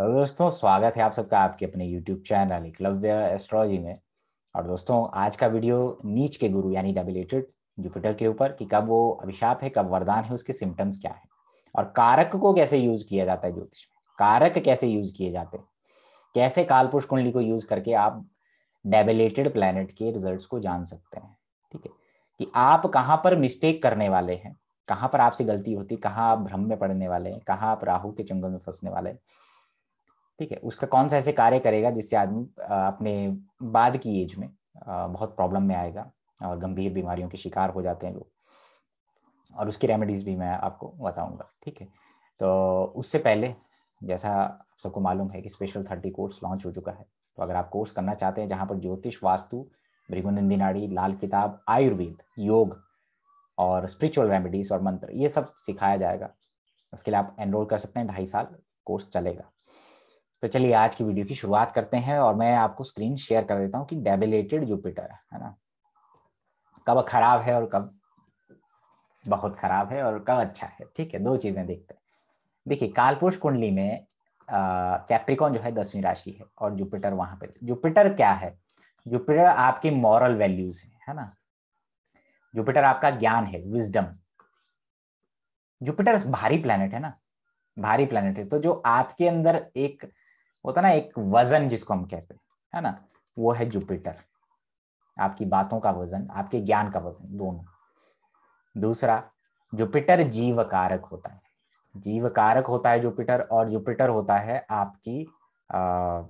दोस्तों स्वागत है आप सबका आपके अपने यूट्यूब चैनल एकलव्य एस्ट्रोलॉजी में और दोस्तों आज का वीडियो नीच के गुरु यानी डेबिलेटेड जुपिटर के ऊपर कि कब वो अभिशाप है कब वरदान है उसके सिम्टम्स क्या है और कारक को कैसे यूज किया जाता है ज्योतिष में कारक कैसे यूज किए जाते हैं कैसे कालपुरुष कुंडली को यूज करके आप डेबिलेटेड प्लैनेट के रिजल्ट को जान सकते हैं ठीक है कि आप कहाँ पर मिस्टेक करने वाले हैं कहाँ पर आपसे गलती होती कहाँ आप भ्रम में पड़ने वाले हैं कहाँ आप राहु के चंगल में फंसने वाले हैं ठीक है उसका कौन सा ऐसे कार्य करेगा जिससे आदमी अपने बाद की एज में बहुत प्रॉब्लम में आएगा और गंभीर बीमारियों के शिकार हो जाते हैं लोग और उसकी रेमेडीज भी मैं आपको बताऊंगा ठीक है तो उससे पहले जैसा सबको मालूम है कि स्पेशल थर्टी कोर्स लॉन्च हो चुका है तो अगर आप कोर्स करना चाहते हैं जहाँ पर ज्योतिष वास्तु भृगुनंदी नाड़ी लाल किताब आयुर्वेद योग और स्पिरिचुअल रेमेडीज और मंत्र ये सब सिखाया जाएगा उसके लिए आप एनरोल कर सकते हैं ढाई साल कोर्स चलेगा तो चलिए आज की वीडियो की शुरुआत करते हैं और मैं आपको स्क्रीन शेयर कर देता हूँ कि डेबिलेटेड जुपिटर है ना कब खराब है और कब बहुत खराब है और कब अच्छा है ठीक है दो चीजें देखते हैं देखिए कालपुरुष कुंडली में कैप्रिकॉन जो है दसवीं राशि है और जुपिटर वहां पर जुपिटर क्या है जुपिटर आपके मॉरल वैल्यूज है है ना जुपिटर आपका ज्ञान है विजडम जुपिटर भारी प्लैनेट है ना भारी प्लैनेट है तो जो आपके अंदर एक होता ना एक वजन जिसको हम कहते हैं है ना वो है जुपिटर आपकी बातों का वजन आपके ज्ञान का वजन दोनों दूसरा जुपिटर जीव कारक होता है जीव कारक होता है जुपिटर और जुपिटर होता है आपकी अः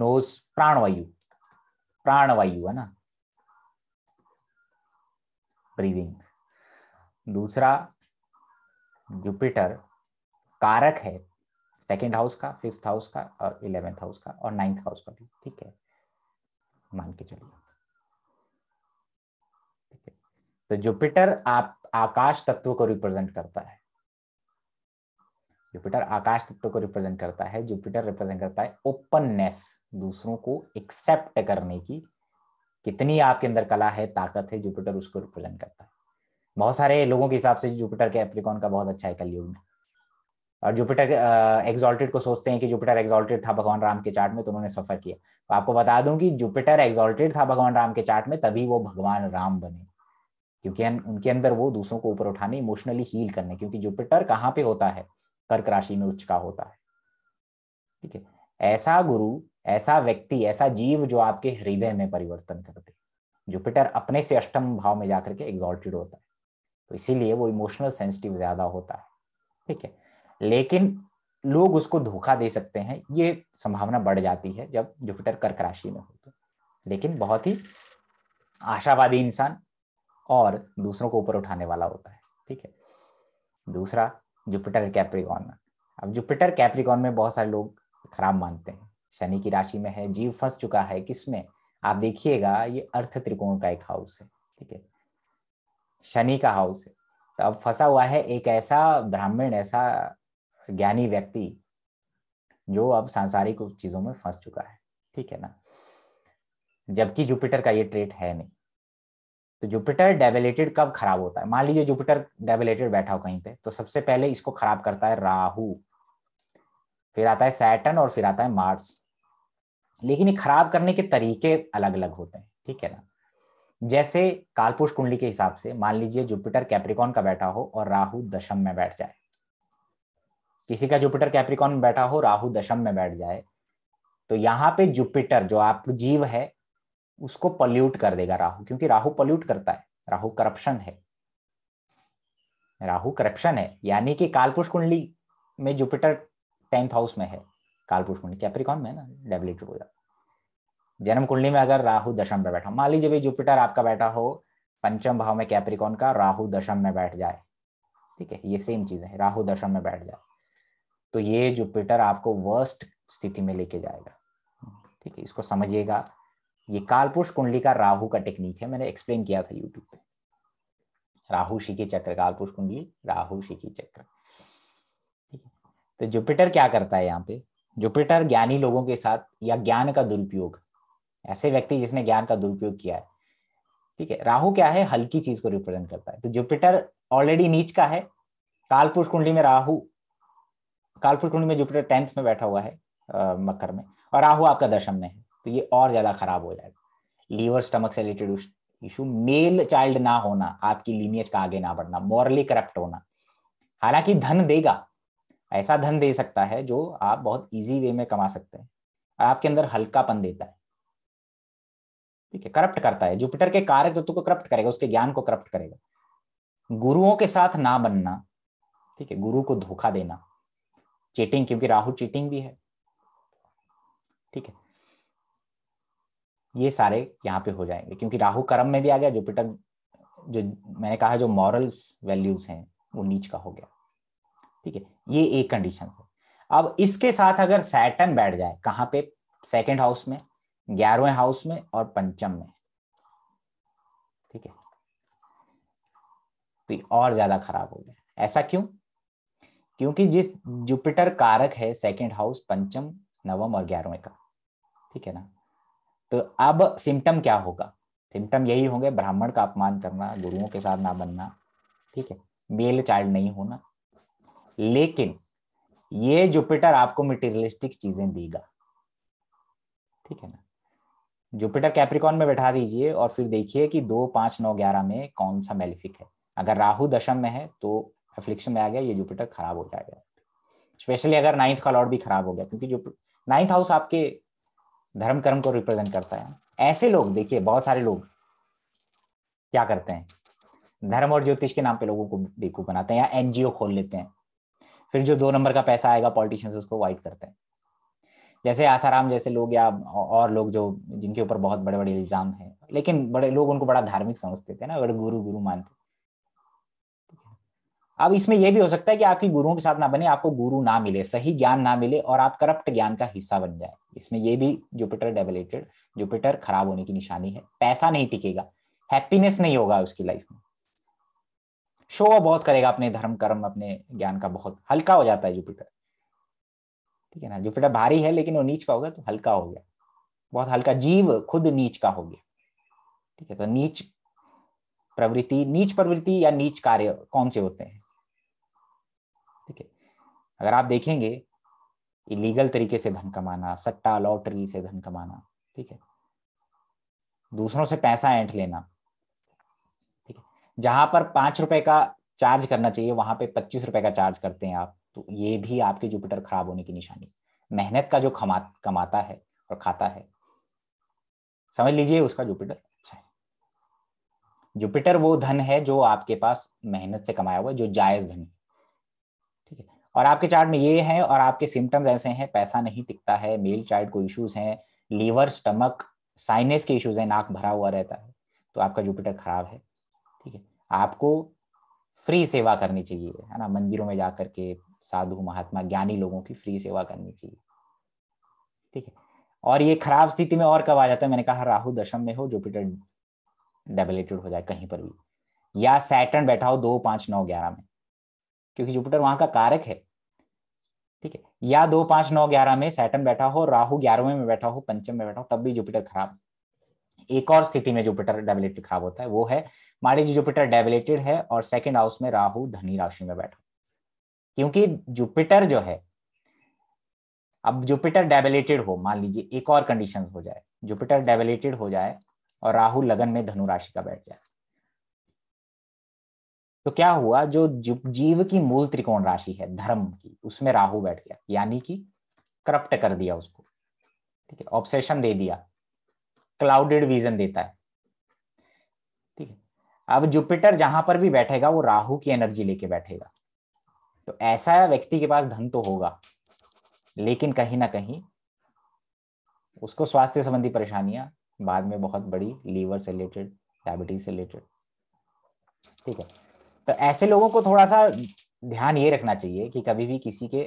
नोस प्राणवायु प्राणवायु है ना ब्रीदिंग दूसरा जुपिटर कारक है सेकेंड हाउस का फिफ्थ हाउस का और इलेवेंथ हाउस का और नाइन्थ हाउस का भी ठीक है मान के चलिए तो जुपिटर आप आकाश तत्व को रिप्रेजेंट करता है जुपिटर आकाश तत्व को रिप्रेजेंट करता है जुपिटर रिप्रेजेंट करता है ओपननेस दूसरों को एक्सेप्ट करने की कितनी आपके अंदर कला है ताकत है जुपिटर उसको रिप्रेजेंट करता है बहुत सारे लोगों के हिसाब से जुपिटर के एप्रिकॉन का बहुत अच्छा है कलयुग में और जुपिटर एग्जॉल्टेड को सोचते हैं कि जुपिटर एग्जॉल्टेड था भगवान राम के चार्ट में तो उन्होंने सफर किया तो आपको बता दूं कि जुपिटर एग्जॉल्टेड था भगवान राम के चार्ट में तभी वो भगवान राम बने क्योंकि उनके अंदर वो दूसरों को ऊपर उठाने इमोशनली हील करने क्योंकि जुपिटर कहाँ पे होता है कर्क राशि में उच्च का होता है ठीक है ऐसा गुरु ऐसा व्यक्ति ऐसा जीव जो आपके हृदय में परिवर्तन करते जुपिटर अपने से अष्टम भाव में जाकर के एग्जॉल्टेड होता है तो इसीलिए वो इमोशनल सेंसिटिव ज्यादा होता है ठीक है लेकिन लोग उसको धोखा दे सकते हैं ये संभावना बढ़ जाती है जब जुपिटर कर्क राशि में हो तो लेकिन बहुत ही आशावादी इंसान और दूसरों को ऊपर उठाने वाला होता है ठीक है दूसरा जुपिटर कैप्रिकॉन अब जुपिटर कैप्रिकॉन में बहुत सारे लोग खराब मानते हैं शनि की राशि में है जीव फंस चुका है किसमें आप देखिएगा ये अर्थ त्रिकोण का एक हाउस है ठीक है शनि का हाउस है तो अब फंसा हुआ है एक ऐसा ब्राह्मण ऐसा ज्ञानी व्यक्ति जो अब सांसारिक चीजों में फंस चुका है ठीक है ना जबकि जुपिटर का ये ट्रेट है नहीं तो जुपिटर डेवेलेटेड कब खराब होता है मान लीजिए जुपिटर डेवेलेटेड बैठा हो कहीं पे तो सबसे पहले इसको खराब करता है राहु फिर आता है सैटन और फिर आता है मार्स लेकिन ये खराब करने के तरीके अलग अलग होते हैं ठीक है ना जैसे कालपुरुष कुंडली के हिसाब से मान लीजिए जुपिटर कैप्रिकॉन का बैठा हो और राहु दशम में बैठ जाए किसी का जुपिटर कैप्रिकॉन में बैठा हो राहु दशम में बैठ जाए तो यहाँ पे जुपिटर जो आप जीव है उसको पल्यूट कर देगा राहु क्योंकि राहु पल्यूट करता है राहु करप्शन है राहु करप्शन है यानी कि कालपुष कुंडली में जुपिटर टेंथ हाउस में है कालपुष कुंडली कैप्रिकॉन में ना डेबिलिटेड हो जाता जन्म कुंडली में अगर राहु दशम में बैठा मान लीजिए भाई जुपिटर आपका बैठा हो पंचम भाव में कैप्रिकॉन का राहु दशम में बैठ जाए ठीक है ये सेम चीज है राहु दशम में बैठ जाए तो ये जुपिटर आपको वर्स्ट स्थिति में लेके जाएगा ठीक है इसको समझिएगा ये कालपुरुष कुंडली का राहु का टेक्निक है मैंने एक्सप्लेन किया था यूट्यूब पे राहु शिखी चक्र कालपुरुष कुंडली राहु शिखी चक्र ठीक है तो जुपिटर क्या करता है यहाँ पे जुपिटर ज्ञानी लोगों के साथ या ज्ञान का दुरुपयोग ऐसे व्यक्ति जिसने ज्ञान का दुरुपयोग किया है ठीक है राहु क्या है हल्की चीज को रिप्रेजेंट करता है तो जुपिटर ऑलरेडी नीच का है कालपुरुष कुंडली में राहु कालपुर कुंड में जुपिटर टेंथ में बैठा हुआ है मकर में और राहु आपका दशम में है तो ये और ज्यादा खराब हो जाएगा लीवर स्टमक से रिलेटेड इशू मेल चाइल्ड ना होना आपकी लीनियज का आगे ना बढ़ना मॉरली करप्ट होना हालांकि धन देगा ऐसा धन दे सकता है जो आप बहुत इजी वे में कमा सकते हैं और आपके अंदर हल्कापन देता है ठीक है करप्ट करता है जुपिटर के कारक तत्व को करप्ट करेगा उसके ज्ञान को करप्ट करेगा गुरुओं के साथ ना बनना ठीक है गुरु को धोखा देना चीटिंग क्योंकि राहु चीटिंग भी है ठीक है ये सारे यहाँ पे हो जाएंगे क्योंकि राहु कर्म में भी आ गया जुपिटर जो मैंने कहा जो मॉरल्स वैल्यूज हैं वो नीच का हो गया ठीक है ये एक कंडीशन है अब इसके साथ अगर सैटन बैठ जाए कहाँ पे सेकेंड हाउस में ग्यारहवें हाउस में और पंचम में ठीक है तो और ज्यादा खराब हो गया ऐसा क्यों क्योंकि जिस जुपिटर कारक है सेकेंड हाउस पंचम नवम और ग्यारहवें का ठीक है ना तो अब सिम्टम क्या होगा सिम्टम यही होंगे ब्राह्मण का अपमान करना गुरुओं के साथ ना बनना ठीक है मेल चाइल्ड नहीं होना लेकिन ये जुपिटर आपको मटेरियलिस्टिक चीजें देगा ठीक है ना जुपिटर कैप्रिकॉन में बैठा दीजिए और फिर देखिए कि दो पांच नौ ग्यारह में कौन सा मेलिफिक है अगर राहु दशम में है तो अफ्लिक्शन में आ गया ये जुपिटर खराब हो जाएगा स्पेशली अगर नाइन्थ का लॉर्ड भी खराब हो गया क्योंकि जो नाइन्थ हाउस आपके धर्म कर्म को रिप्रेजेंट करता है ऐसे लोग देखिए बहुत सारे लोग क्या करते हैं धर्म और ज्योतिष के नाम पे लोगों को बेकूफ बनाते हैं या एनजीओ खोल लेते हैं फिर जो दो नंबर का पैसा आएगा पॉलिटिशियंस उसको वाइट करते हैं जैसे आसाराम जैसे लोग या और लोग जो जिनके ऊपर बहुत बड़े बड़े इल्जाम हैं लेकिन बड़े लोग उनको बड़ा धार्मिक समझते थे ना बड़े गुरु गुरु मानते अब इसमें यह भी हो सकता है कि आपकी गुरुओं के साथ ना बने आपको गुरु ना मिले सही ज्ञान ना मिले और आप करप्ट ज्ञान का हिस्सा बन जाए इसमें यह भी जुपिटर डेवलेटेड जुपिटर खराब होने की निशानी है पैसा नहीं टिकेगा हैप्पीनेस नहीं होगा उसकी लाइफ में शो बहुत करेगा अपने धर्म कर्म अपने ज्ञान का बहुत हल्का हो जाता है जुपिटर ठीक है ना जुपिटर भारी है लेकिन वो नीच का होगा तो हल्का हो गया बहुत हल्का जीव खुद नीच का हो गया ठीक है तो नीच प्रवृत्ति नीच प्रवृत्ति या नीच कार्य कौन से होते हैं अगर आप देखेंगे इलीगल तरीके से धन कमाना सट्टा लॉटरी से धन कमाना ठीक है दूसरों से पैसा एंट लेना ठीक है जहां पर पांच रुपए का चार्ज करना चाहिए वहां पे पच्चीस रुपए का चार्ज करते हैं आप तो ये भी आपके जुपिटर खराब होने की निशानी मेहनत का जो खमा कमाता है और खाता है समझ लीजिए उसका जुपिटर अच्छा है जुपिटर वो धन है जो आपके पास मेहनत से कमाया हुआ है जो जायज धन है और आपके चार्ट में ये है और आपके सिम्टम्स ऐसे हैं पैसा नहीं टिकता है मेल चाइल्ड को इश्यूज हैं लीवर स्टमक साइनस के इश्यूज हैं नाक भरा हुआ रहता है तो आपका जुपिटर खराब है ठीक है आपको फ्री सेवा करनी चाहिए है ना मंदिरों में जाकर के साधु महात्मा ज्ञानी लोगों की फ्री सेवा करनी चाहिए ठीक है और ये खराब स्थिति में और कब आ जाता है मैंने कहा राहु दशम में हो जुपिटर डेबलेटेड हो जाए कहीं पर भी या सैटर्न बैठा हो दो पांच नौ ग्यारह में क्योंकि जुपिटर वहां का कारक है ठीक है या दो पांच नौ ग्यारह में सैटन बैठा हो राहु ग्यारहवें में बैठा हो पंचम में बैठा हो तब भी जुपिटर खराब एक और स्थिति में जुपिटर डेबिलेटेड खराब होता है वो है मान लीजिए जुपिटर डेबिलेटेड है और सेकेंड हाउस में राहु धनी राशि में बैठा क्योंकि जुपिटर जो है अब जुपिटर डेबिलेटेड हो मान लीजिए एक और कंडीशन हो जाए जुपिटर डेबिलेटेड हो जाए और राहु लगन में धनु राशि का बैठ जाए तो क्या हुआ जो जीव की मूल त्रिकोण राशि है धर्म की उसमें राहु बैठ गया यानी कि करप्ट कर दिया उसको ठीक है ऑब्सेशन दे दिया क्लाउडेड विजन देता है ठीक है अब जुपिटर जहां पर भी बैठेगा वो राहु की एनर्जी लेके बैठेगा तो ऐसा व्यक्ति के पास धन तो होगा लेकिन कहीं ना कहीं उसको स्वास्थ्य संबंधी परेशानियां बाद में बहुत बड़ी लीवर से रिलेटेड डायबिटीज से रिलेटेड ठीक है तो ऐसे लोगों को थोड़ा सा ध्यान ये रखना चाहिए कि कभी भी किसी के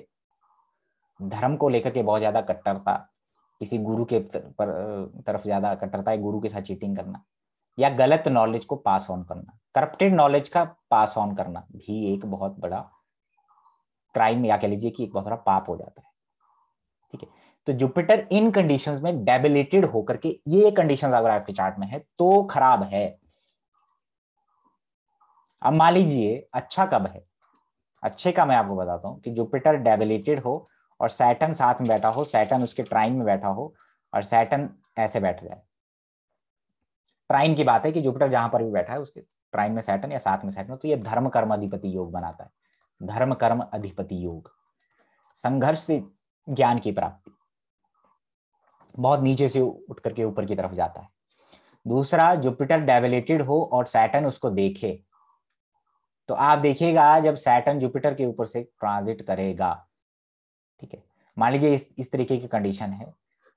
धर्म को लेकर के बहुत ज्यादा कट्टरता किसी गुरु के पर तरफ ज्यादा कट्टरता है गुरु के साथ चीटिंग करना या गलत नॉलेज को पास ऑन करना करप्टेड नॉलेज का पास ऑन करना भी एक बहुत बड़ा क्राइम या कह लीजिए कि एक बहुत बड़ा पाप हो जाता है ठीक है तो जुपिटर इन कंडीशंस में डेबिलेटेड होकर के ये कंडीशंस अगर आपके चार्ट में है तो खराब है अब मान लीजिए अच्छा कब है अच्छे का मैं आपको बताता हूँ कि जुपिटर डेबिलेटेड हो और सैटन साथ में बैठा हो सैटन उसके ट्राइन में बैठा हो और सैटन ऐसे बैठ जाए ट्राइन की बात है कि जुपिटर जहां पर भी बैठा है उसके ट्राइन में सैटन या साथ में सैटन तो ये धर्म कर्म अधिपति योग बनाता है धर्म कर्म अधिपति योग संघर्ष से ज्ञान की प्राप्ति बहुत नीचे से उठ करके ऊपर की तरफ जाता है दूसरा जुपिटर डेबिलेटेड हो और सैटन उसको देखे तो आप देखिएगा जब सैटन जुपिटर के ऊपर से ट्रांजिट करेगा ठीक है मान लीजिए इस इस तरीके की कंडीशन है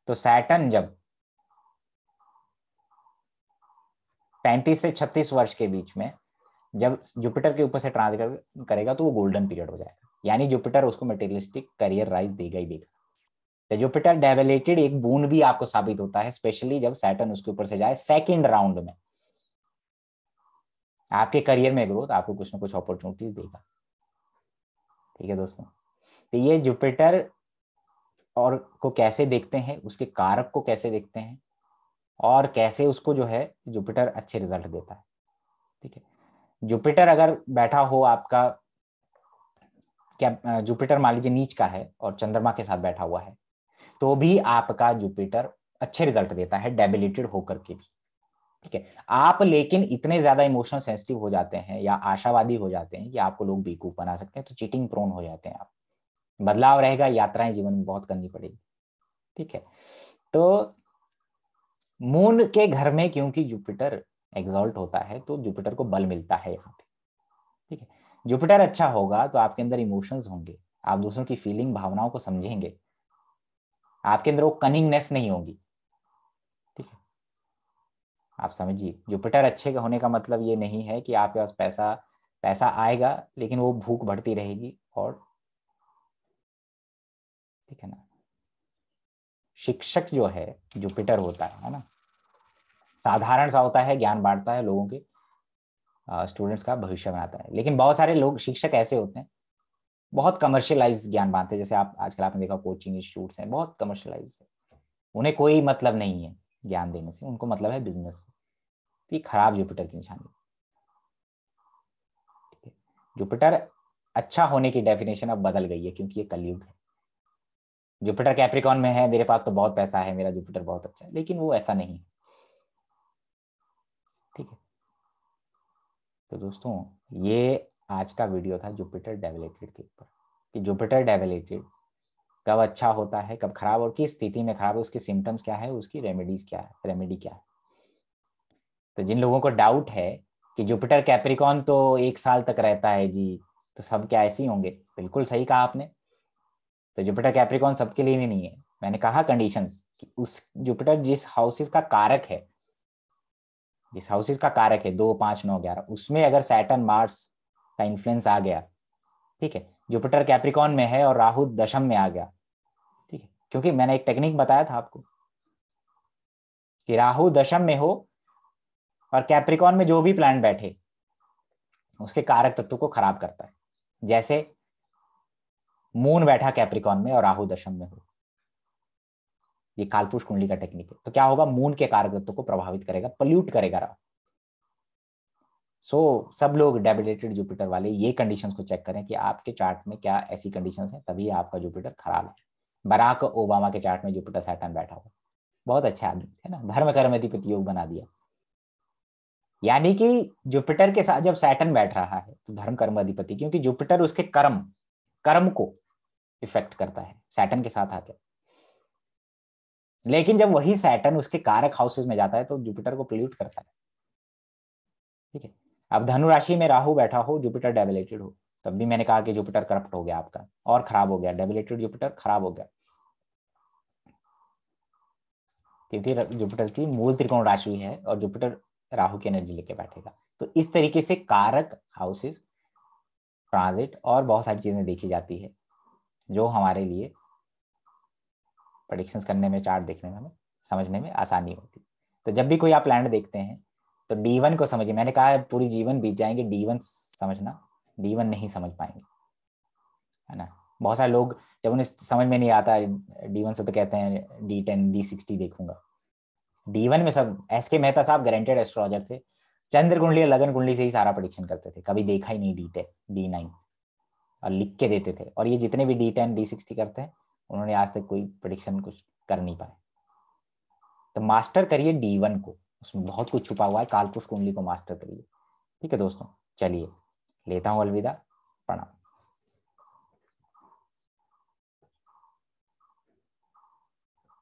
तो सैटन जब 35 से 36 वर्ष के बीच में जब जुपिटर के ऊपर से ट्रांजिट करेगा तो वो गोल्डन पीरियड हो जाएगा यानी जुपिटर उसको मेटेरियलिस्टिक करियर राइज देगा ही देगा तो जुपिटर डेवेलेटेड एक बूंद भी आपको साबित होता है स्पेशली जब सैटन उसके ऊपर से जाए सेकेंड राउंड में आपके करियर में ग्रोथ आपको कुछ ना कुछ अपॉर्चुनिटी देगा ठीक है दोस्तों तो ये जुपिटर और को कैसे देखते हैं उसके कारक को कैसे देखते हैं और कैसे उसको जो है जुपिटर अच्छे रिजल्ट देता है ठीक है जुपिटर अगर बैठा हो आपका क्या जुपिटर मान लीजिए नीच का है और चंद्रमा के साथ बैठा हुआ है तो भी आपका जुपिटर अच्छे रिजल्ट देता है डेबिलिटेड होकर के भी ठीक है आप लेकिन इतने ज्यादा इमोशनल सेंसिटिव हो जाते हैं या आशावादी हो जाते हैं कि आपको लोग बेकूफ बना सकते हैं तो चीटिंग प्रोन हो जाते हैं आप बदलाव रहेगा यात्राएं जीवन में बहुत करनी पड़ेगी ठीक है तो मून के घर में क्योंकि जुपिटर एग्जॉल्ट होता है तो जुपिटर को बल मिलता है यहाँ पे ठीक है जुपिटर अच्छा होगा तो आपके अंदर इमोशंस होंगे आप दूसरों की फीलिंग भावनाओं को समझेंगे आपके अंदर वो कनिंगनेस नहीं होगी आप समझिए जुपिटर अच्छे होने का मतलब ये नहीं है कि आपके पास पैसा पैसा आएगा लेकिन वो भूख बढ़ती रहेगी और ठीक है ना शिक्षक जो है जुपिटर होता है है ना साधारण सा होता है ज्ञान बांटता है लोगों के स्टूडेंट्स का भविष्य बनाता है लेकिन बहुत सारे लोग शिक्षक ऐसे होते हैं बहुत कमर्शियलाइज ज्ञान बांटते हैं जैसे आप आजकल आपने देखा कोचिंग इंस्टीट्यूट्स हैं बहुत कमर्शियलाइज है उन्हें कोई मतलब नहीं है ज्ञान देने से उनको मतलब है बिजनेस तो ये खराब जुपिटर की निशानी जुपिटर अच्छा होने की डेफिनेशन अब बदल गई है क्योंकि ये कलयुग है जुपिटर कैप्रिकॉन में है मेरे पास तो बहुत पैसा है मेरा जुपिटर बहुत अच्छा है लेकिन वो ऐसा नहीं है ठीक है तो दोस्तों ये आज का वीडियो था जुपिटर डेवलेटेड के ऊपर कि जुपिटर डेवलेटेड कब अच्छा होता है कब खराब और किस स्थिति में खराब है उसके सिम्टम्स क्या है उसकी रेमेडीज क्या है रेमेडी क्या है तो जिन लोगों को डाउट है कि जुपिटर कैप्रिकॉन तो एक साल तक रहता है जी तो सब क्या ऐसे ही होंगे बिल्कुल सही कहा आपने तो जुपिटर कैप्रिकॉन सबके लिए नहीं है मैंने कहा कंडीशन कि उस जुपिटर जिस हाउसेस का कारक है जिस हाउसेस का कारक है दो पांच नौ ग्यारह उसमें अगर सैटन मार्स का इन्फ्लुएंस आ गया ठीक है जुपिटर कैप्रिकॉन में है और राहु दशम में आ गया क्योंकि मैंने एक टेक्निक बताया था आपको कि राहु दशम में हो और कैप्रिकॉन में जो भी प्लान बैठे उसके कारक तत्व को खराब करता है जैसे मून बैठा कैप्रिकॉन में और राहु दशम में हो ये कालपुष कुंडली का टेक्निक है तो क्या होगा मून के कारक तत्व को प्रभावित करेगा पल्यूट करेगा राहु सो so, सब लोग डेबिलेटेड जुपिटर वाले ये कंडीशंस को चेक करें कि आपके चार्ट में क्या ऐसी कंडीशंस हैं तभी आपका जुपिटर खराब है बराक ओबामा के चार्ट में जुपिटर सैटन बैठा हुआ बहुत अच्छा आदमी है ना धर्म कर्म अधिपति योग बना दिया यानी कि जुपिटर के साथ जब सैटन बैठ रहा है तो धर्म कर्म अधिपति क्योंकि जुपिटर उसके कर्म कर्म को इफेक्ट करता है सैटन के साथ आके लेकिन जब वही सैटन उसके कारक हाउस में जाता है तो जुपिटर को पोल्यूट करता है ठीक है अब धनु राशि में राहु बैठा हो जुपिटर डेबिलेटेड हो तब भी मैंने कहा कि जुपिटर करप्ट हो गया आपका और खराब हो गया डेबिलेटेड जुपिटर खराब हो गया क्योंकि जुपिटर की मूल त्रिकोण राशि है और जुपिटर राहु की एनर्जी लेके बैठेगा तो इस तरीके से कारक हाउसेस ट्रांजिट और बहुत सारी चीजें देखी जाती है जो हमारे लिए प्रडिक्शन करने में चार्ट देखने में समझने में आसानी होती तो जब भी कोई आप प्लान देखते हैं तो डी वन को समझिए मैंने कहा पूरी जीवन बीत जाएंगे डी वन समझना डी वन नहीं समझ पाएंगे है ना बहुत सारे लोग जब उन्हें समझ में नहीं आता डी वन से तो कहते हैं डी टेन डी सिक्सटी देखूंगा डी वन में सब एस के मेहता साहब ग्रेंटेड एस्ट्रोलॉजर थे चंद्र कुंडली और लगन कुंडली से ही सारा प्रडिक्शन करते थे कभी देखा ही नहीं डी टेन डी नाइन और लिख के देते थे और ये जितने भी डी टेन डी सिक्सटी करते हैं उन्होंने आज तक कोई प्रडिक्शन कुछ कर नहीं पाए तो मास्टर करिए डी वन को उसमें बहुत कुछ छुपा हुआ है कालपुरुष कुंडली को मास्टर करिए ठीक है दोस्तों चलिए le tengo que para